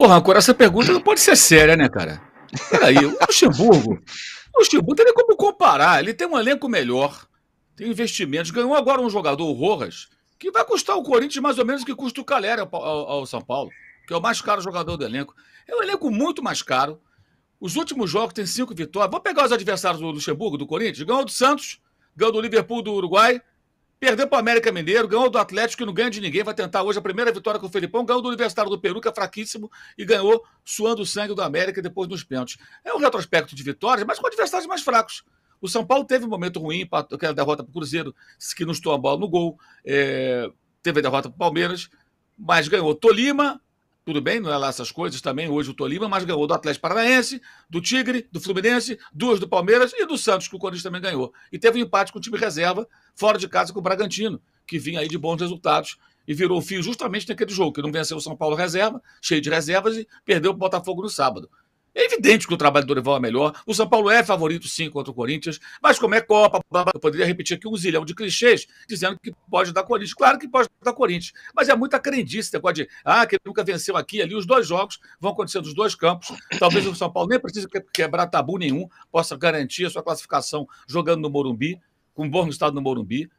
Porra, agora essa pergunta não pode ser séria, né, cara? Peraí, o Luxemburgo. O Luxemburgo tem como comparar. Ele tem um elenco melhor, tem investimentos. Ganhou agora um jogador, o Rojas, que vai custar o Corinthians mais ou menos o que custa o Calera ao, ao, São Paulo, que é o mais caro jogador do elenco. É um elenco muito mais caro. Os últimos jogos tem cinco vitórias. Vou pegar os adversários do Luxemburgo, do Corinthians. Ganhou do Santos, ganhou do Liverpool do Uruguai, Perdeu para o América Mineiro, ganhou do Atlético, que não ganha de ninguém, vai tentar hoje a primeira vitória com o Felipão, ganhou do Universitário do Peru, que é fraquíssimo, e ganhou suando o sangue do América depois dos pênaltis. É um retrospecto de vitórias, mas com adversários mais fracos. O São Paulo teve um momento ruim, aquela derrota para o Cruzeiro, que não estou a bola no gol, é, teve a derrota para o Palmeiras, mas ganhou Tolima, tudo bem, não é lá essas coisas também, hoje o Tolima, mas ganhou do Atlético Paranaense, do Tigre, do Fluminense, duas do Palmeiras e do Santos, que o Corinthians também ganhou. E teve um empate com o time reserva, fora de casa com o Bragantino, que vinha aí de bons resultados e virou fio justamente naquele jogo, que não venceu o São Paulo reserva, cheio de reservas e perdeu o Botafogo no sábado. É evidente que o trabalho do Dorival é melhor. O São Paulo é favorito, sim, contra o Corinthians. Mas como é Copa, eu poderia repetir aqui um zilhão de clichês dizendo que pode dar Corinthians. Claro que pode dar Corinthians. Mas é muita crendice. Pode, ah, que ele nunca venceu aqui ali. Os dois jogos vão acontecer nos dois campos. Talvez o São Paulo nem precise quebrar tabu nenhum. Possa garantir a sua classificação jogando no Morumbi, com um bom resultado no Morumbi.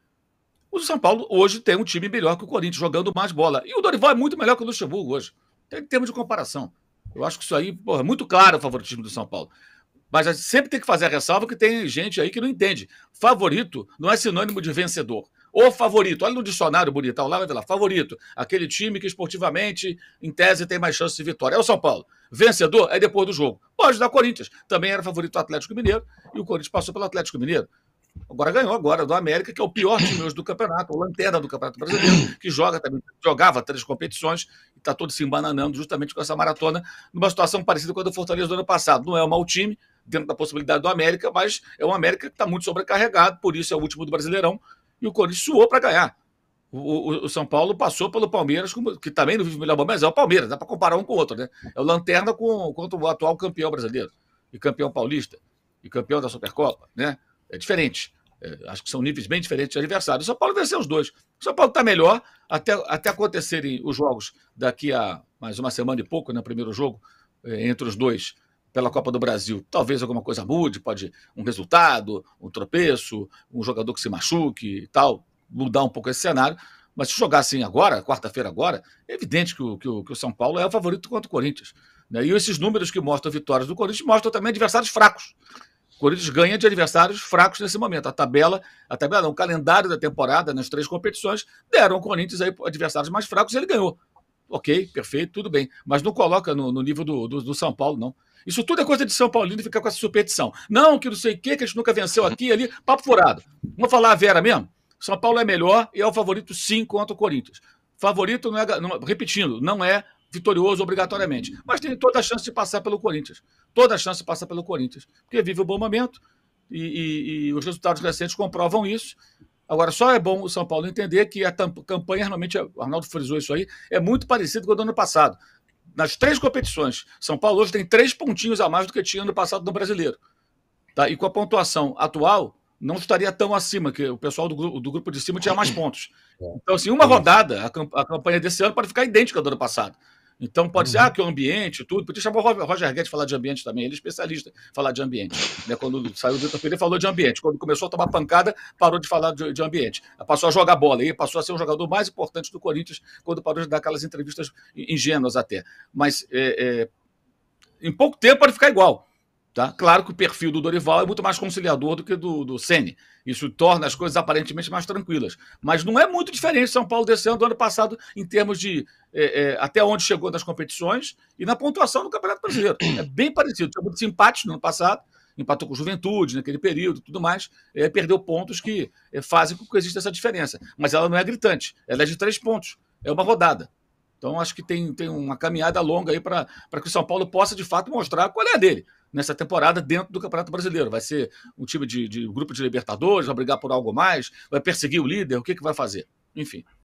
O São Paulo hoje tem um time melhor que o Corinthians, jogando mais bola. E o Dorival é muito melhor que o Luxemburgo hoje. Tem termos de comparação. Eu acho que isso aí, porra, é muito claro o favoritismo do São Paulo. Mas a gente sempre tem que fazer a ressalva que tem gente aí que não entende. Favorito não é sinônimo de vencedor. O favorito, olha no dicionário bonitão lá, vai ver lá, favorito, aquele time que esportivamente, em tese, tem mais chance de vitória. É o São Paulo. Vencedor é depois do jogo. Pode dar Corinthians. Também era favorito o Atlético Mineiro e o Corinthians passou pelo Atlético Mineiro. Agora ganhou agora do América, que é o pior time hoje do campeonato, o lanterna do Campeonato Brasileiro, que joga também, jogava três competições e está todo se embananando justamente com essa maratona, numa situação parecida com a do Fortaleza do ano passado. Não é um mau time, dentro da possibilidade do América, mas é um América que está muito sobrecarregado, por isso é o último do Brasileirão, e o Corinthians suou para ganhar. O, o, o, São Paulo passou pelo Palmeiras, que também não vive o melhor momento, mas é o Palmeiras, dá para comparar um com o outro, né? É o Lanterna com, contra o atual campeão brasileiro, e campeão paulista, e campeão da Supercopa, né? É diferente. É, acho que são níveis bem diferentes de adversário. O São Paulo venceu os dois. O São Paulo está melhor até, até acontecerem os jogos daqui a mais uma semana e pouco, né? Primeiro jogo é, entre os dois pela Copa do Brasil. Talvez alguma coisa mude, pode um resultado, um tropeço, um jogador que se machuque e tal, mudar um pouco esse cenário. Mas se jogar assim agora, quarta-feira agora, é evidente que o, que o, que, o, São Paulo é o favorito contra o Corinthians. Né? E esses números que mostram vitórias do Corinthians mostram também adversários fracos. Corinthians ganha de adversários fracos nesse momento. A tabela, a tabela, não, o calendário da temporada nas três competições deram ao Corinthians aí adversários mais fracos e ele ganhou. Ok, perfeito, tudo bem. Mas não coloca no, no nível do, do, do, São Paulo, não. Isso tudo é coisa de São Paulino ficar com essa superstição. Não, que não sei o quê, que a gente nunca venceu aqui ali. Papo furado. Vamos falar a Vera mesmo? São Paulo é melhor e é o favorito, sim, contra o Corinthians. Favorito não é. Não, repetindo, não é vitorioso obrigatoriamente. Mas tem toda a chance de passar pelo Corinthians. Toda a chance de passar pelo Corinthians. Porque vive um bom momento e, e, e os resultados recentes comprovam isso. Agora, só é bom o São Paulo entender que a campanha, realmente, é, o Arnaldo frisou isso aí, é muito parecido com o do ano passado. Nas três competições, São Paulo hoje tem três pontinhos a mais do que tinha ano passado no brasileiro. Tá? E com a pontuação atual, não estaria tão acima, que o pessoal do, do grupo de cima tinha mais pontos. É. Então, assim, uma rodada, a, campanha desse ano pode ficar idêntica à do ano passado. Então pode uhum. ser, ah, que o ambiente, tudo. Podia chamar o Roger Guedes falar de ambiente também, ele é especialista em falar de ambiente. Né? Quando saiu do Vitor Pereira, falou de ambiente. Quando começou a tomar pancada, parou de falar de, de ambiente. Passou a jogar bola e passou a ser um jogador mais importante do Corinthians quando parou de dar aquelas entrevistas ingênuas até. Mas é, é, em pouco tempo pode ficar igual. Tá? Claro que o perfil do Dorival é muito mais conciliador do que do, do Sene. Isso torna as coisas aparentemente mais tranquilas. Mas não é muito diferente São Paulo desse ano do ano passado em termos de é, é, até onde chegou nas competições e na pontuação do Campeonato Brasileiro. É bem parecido. Tinha muitos empates no ano passado, empatou com Juventude naquele período tudo mais, é, perdeu pontos que é, fazem com que exista essa diferença. Mas ela não é gritante, ela é de três pontos. É uma rodada. Então acho que tem, tem uma caminhada longa aí para que o São Paulo possa de fato mostrar qual é a dele nessa temporada dentro do Campeonato Brasileiro. Vai ser um time de, de grupo de Libertadores, vai brigar por algo mais, vai perseguir o líder, o que, que vai fazer? Enfim,